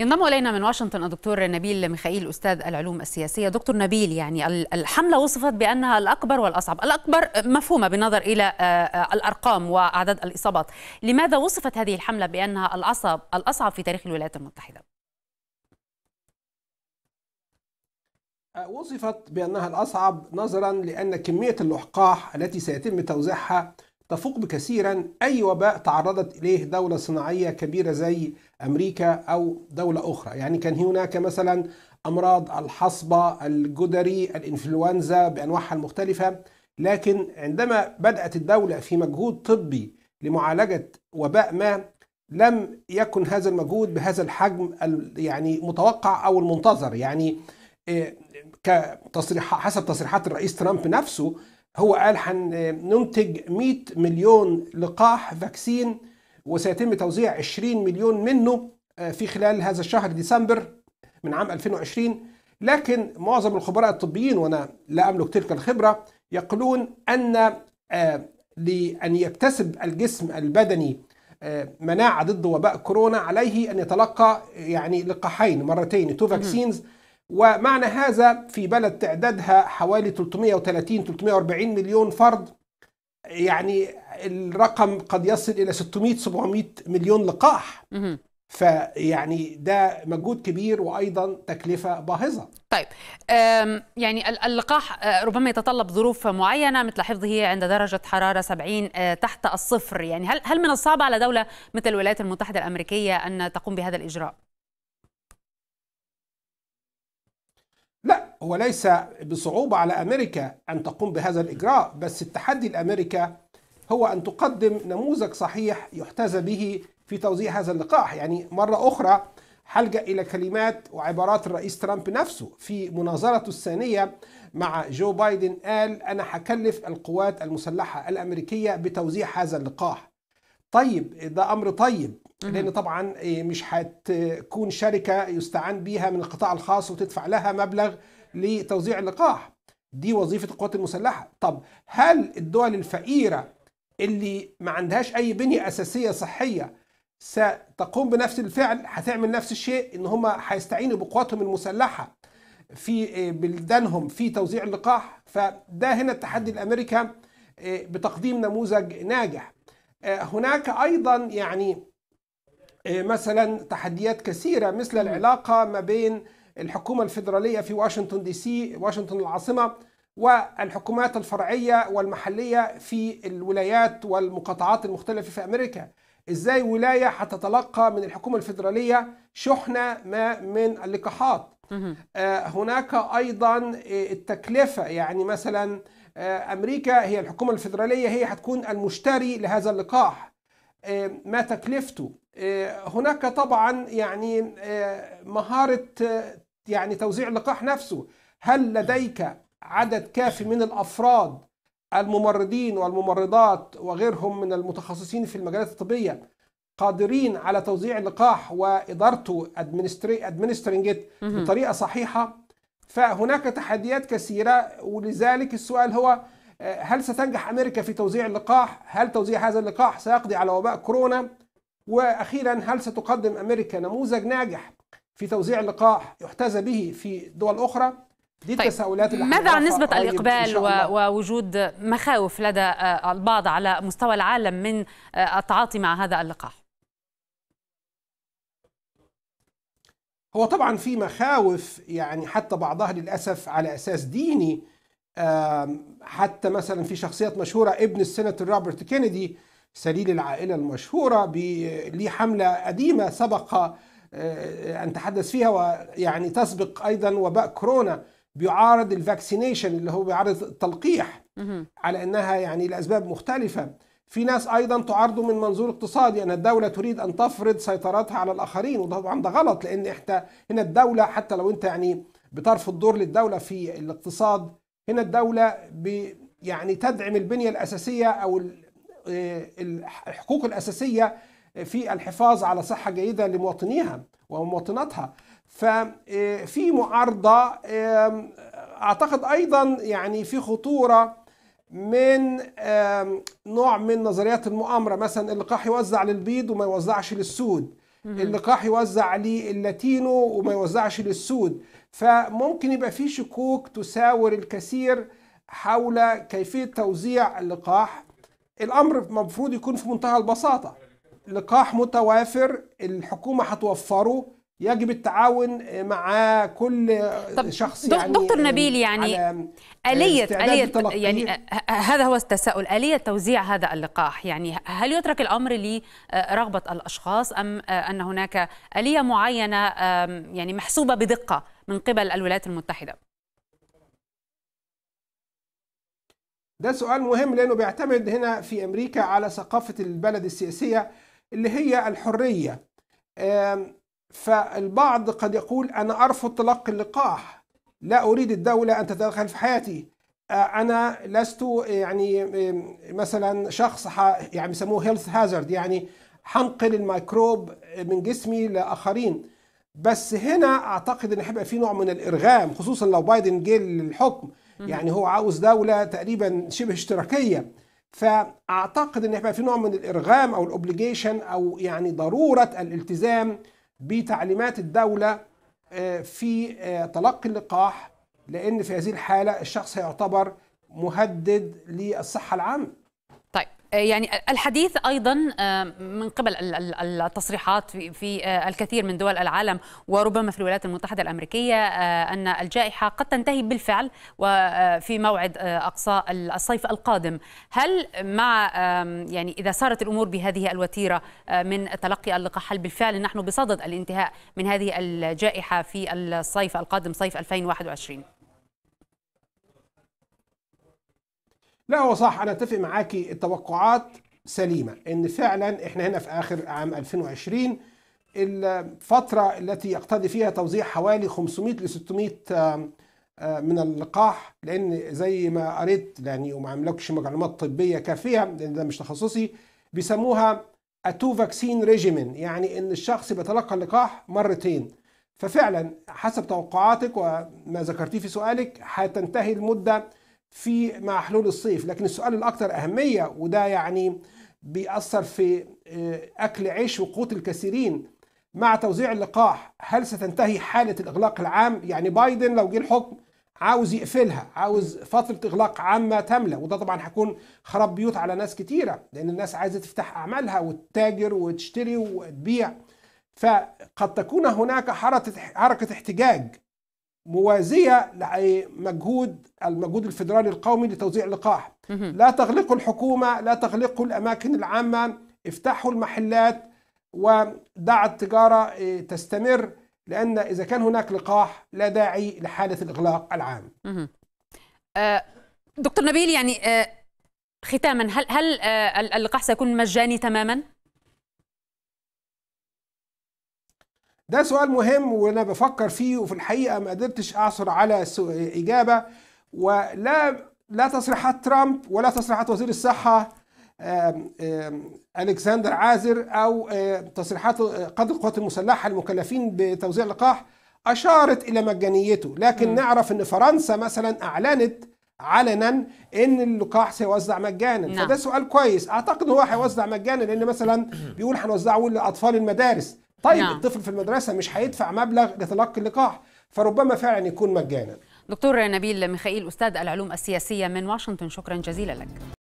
ينضم الينا من واشنطن الدكتور نبيل ميخائيل استاذ العلوم السياسيه دكتور نبيل يعني الحمله وصفت بانها الاكبر والاصعب الاكبر مفهومه بالنظر الى آه، آه، الارقام واعداد الاصابات لماذا وصفت هذه الحمله بانها الاصعب الاصعب في تاريخ الولايات المتحده آه، وصفت بانها الاصعب نظرا لان كميه اللقاح التي سيتم توزيعها تفوق بكثيرا أي وباء تعرضت إليه دولة صناعية كبيرة زي أمريكا أو دولة أخرى يعني كان هناك مثلا أمراض الحصبة الجدري الإنفلونزا بأنواعها المختلفة لكن عندما بدأت الدولة في مجهود طبي لمعالجة وباء ما لم يكن هذا المجهود بهذا الحجم يعني متوقع أو المنتظر يعني إيه، كتصريح حسب تصريحات الرئيس ترامب نفسه هو قال هننتج 100 مليون لقاح فاكسين وسيتم توزيع 20 مليون منه آه، في خلال هذا الشهر ديسمبر من عام 2020 لكن معظم الخبراء الطبيين وانا لا املك تلك الخبره يقولون ان آه، لان يكتسب الجسم البدني آه، مناعه ضد وباء كورونا عليه ان يتلقى يعني لقاحين مرتين تو فاكسينز ومعنى هذا في بلد تعدادها حوالي 330 340 مليون فرد يعني الرقم قد يصل الى 600 700 مليون لقاح فيعني ده مجهود كبير وايضا تكلفه باهظه طيب يعني اللقاح آه، ربما يتطلب ظروف معينه مثل حفظه عند درجه حراره 70 آه، تحت الصفر يعني هل هل من الصعب على دوله مثل الولايات المتحده الامريكيه ان تقوم بهذا الاجراء هو ليس بصعوبة على أمريكا أن تقوم بهذا الإجراء بس التحدي لأمريكا هو أن تقدم نموذج صحيح يحتذى به في توزيع هذا اللقاح يعني مرة أخرى هلجأ إلى كلمات وعبارات الرئيس ترامب نفسه في مناظرته الثانية مع جو بايدن قال أنا حكلف القوات المسلحة الأمريكية بتوزيع هذا اللقاح طيب ده أمر طيب لأن طبعا إيه، مش هتكون شركة يستعان بيها من القطاع الخاص وتدفع لها مبلغ لتوزيع اللقاح دي وظيفه القوات المسلحه طب هل الدول الفقيره اللي ما عندهاش اي بنيه اساسيه صحيه ستقوم بنفس الفعل هتعمل نفس الشيء ان هم هيستعينوا بقواتهم المسلحه في آه، بلدانهم في توزيع اللقاح فده هنا التحدي الامريكا آه، بتقديم نموذج ناجح آه، هناك ايضا يعني مثلا تحديات كثيره مثل العلاقه ما بين الحكومة الفيدرالية في واشنطن دي سي واشنطن العاصمة والحكومات الفرعية والمحلية في الولايات والمقاطعات المختلفة في أمريكا إزاي ولاية هتتلقى من الحكومة الفيدرالية شحنة ما من اللقاحات آه، هناك أيضا آه، التكلفة يعني مثلا آه، أمريكا هي الحكومة الفيدرالية هي هتكون المشتري لهذا اللقاح ما تكلفته هناك طبعا يعني مهارة يعني توزيع اللقاح نفسه هل لديك عدد كافي من الافراد الممرضين والممرضات وغيرهم من المتخصصين في المجالات الطبيه قادرين على توزيع اللقاح وادارته ادمنسترنج بطريقه صحيحه فهناك تحديات كثيره ولذلك السؤال هو آه، هل ستنجح امريكا في توزيع اللقاح؟ هل توزيع هذا اللقاح سيقضي على وباء كورونا؟ واخيرا هل ستقدم امريكا نموذج ناجح في توزيع اللقاح يحتذى به في دول أخرى دي طيب. التساؤلات اللي ماذا عن نسبة الإقبال ووجود مخاوف لدى آه، البعض على مستوى العالم من آه، التعاطي مع هذا اللقاح؟ هو طبعا في مخاوف يعني حتى بعضها للاسف على اساس ديني حتى مثلا في شخصيات مشهوره ابن السناتور روبرت كينيدي سليل العائله المشهوره ليه حمله قديمه سبق آه، آه، أن تحدث فيها ويعني تسبق أيضا وباء كورونا بيعارض الفاكسينيشن اللي هو بيعارض التلقيح على أنها يعني لأسباب مختلفة في ناس أيضا تعارضه من منظور اقتصادي أن الدولة تريد أن تفرض سيطرتها على الآخرين وده طبعا ده غلط لأن إحنا هنا الدولة حتى لو أنت يعني بترفض الدور للدولة في الاقتصاد هنا الدولة يعني تدعم البنية الأساسية أو آه، الحقوق الأساسية في الحفاظ على صحة جيدة لمواطنيها ومواطناتها ففي آه، معارضة أعتقد أيضا يعني في خطورة من نوع من نظريات المؤامرة مثلا اللقاح يوزع للبيض وما يوزعش للسود اللقاح يوزع للاتينو وما يوزعش للسود فممكن يبقى في شكوك تساور الكثير حول كيفية توزيع اللقاح الأمر المفروض يكون في منتهى البساطة لقاح متوافر الحكومه هتوفره يجب التعاون مع كل طب شخص يعني دكتور نبيل يعني آلية آلية يعني هذا هو التساؤل آلية توزيع هذا اللقاح يعني هل يترك الأمر لرغبة الأشخاص أم أن هناك آلية معينة يعني محسوبة بدقة من قبل الولايات المتحدة؟ ده سؤال مهم لأنه بيعتمد هنا في أمريكا على ثقافة البلد السياسية اللي هي الحرية فالبعض قد يقول أنا أرفض تلقي اللقاح لا أريد الدولة أن تتدخل في حياتي آه، أنا لست يعني مثلا شخص يعني يسموه هيلث هازارد يعني حنقل الميكروب من جسمي لآخرين بس هنا أعتقد أن هيبقى في نوع من الإرغام خصوصا لو بايدن جه للحكم يعني هو عاوز دولة تقريبا شبه اشتراكية فاعتقد ان هيبقى في نوع من الارغام او الاوبليجيشن او يعني ضروره الالتزام بتعليمات الدوله آه، في آه، تلقي اللقاح لان في هذه الحاله الشخص هيعتبر مهدد للصحه العامه يعني الحديث ايضا من قبل التصريحات في آه، الكثير من دول العالم وربما في الولايات المتحده الامريكيه آه، ان الجائحه قد تنتهي بالفعل وفي آه، موعد اقصى الصيف القادم، هل مع يعني اذا سارت الامور بهذه الوتيره من تلقي اللقاح هل بالفعل نحن بصدد الانتهاء من هذه الجائحه في الصيف القادم صيف 2021؟ لا هو صح انا اتفق معاكي التوقعات سليمه ان فعلا احنا هنا في اخر عام 2020 الفتره التي يقتضي فيها توزيع حوالي 500 ل 600 آه، من اللقاح لان زي ما قريت يعني وما عملكش معلومات طبيه كافيه لان ده مش تخصصي بيسموها اتو فاكسين ريجيمين يعني ان الشخص بيتلقى اللقاح مرتين ففعلا حسب توقعاتك وما ذكرتيه في سؤالك هتنتهي المده في مع حلول الصيف لكن السؤال الأكثر أهمية وده يعني بيأثر في آه، أكل عيش وقوت الكثيرين مع توزيع اللقاح هل ستنتهي حالة الإغلاق العام يعني بايدن لو جه الحكم عاوز يقفلها عاوز فترة إغلاق عامة تاملة وده طبعا هيكون خراب بيوت على ناس كتيرة لأن الناس عايزة تفتح أعمالها وتتاجر وتشتري وتبيع فقد تكون هناك حركة احتجاج موازيه لمجهود المجهود الفدرالي القومي لتوزيع اللقاح لا تغلقوا الحكومه لا تغلقوا الاماكن العامه افتحوا المحلات ودع التجاره آه، تستمر لان اذا كان هناك لقاح لا داعي لحاله الاغلاق العام آه، دكتور نبيل يعني آه، ختاما هل هل اللقاح سيكون مجاني تماما ده سؤال مهم وانا بفكر فيه وفي الحقيقه ما قدرتش اعثر على اجابه ولا لا تصريحات ترامب ولا تصريحات وزير الصحه الكسندر عازر او آه، تصريحات قادة القوات المسلحه المكلفين بتوزيع اللقاح اشارت الى مجانيته لكن م. نعرف ان فرنسا مثلا اعلنت علنا ان اللقاح سيوزع مجانا نعم. فده سؤال كويس اعتقد هو هيوزع مجانا لان مثلا بيقول هنوزعه لاطفال المدارس طيب نعم. الطفل في المدرسه مش هيدفع مبلغ لتلقي اللقاح فربما فعلا يكون مجانا دكتور نبيل ميخائيل استاذ العلوم السياسيه من واشنطن شكرا جزيلا لك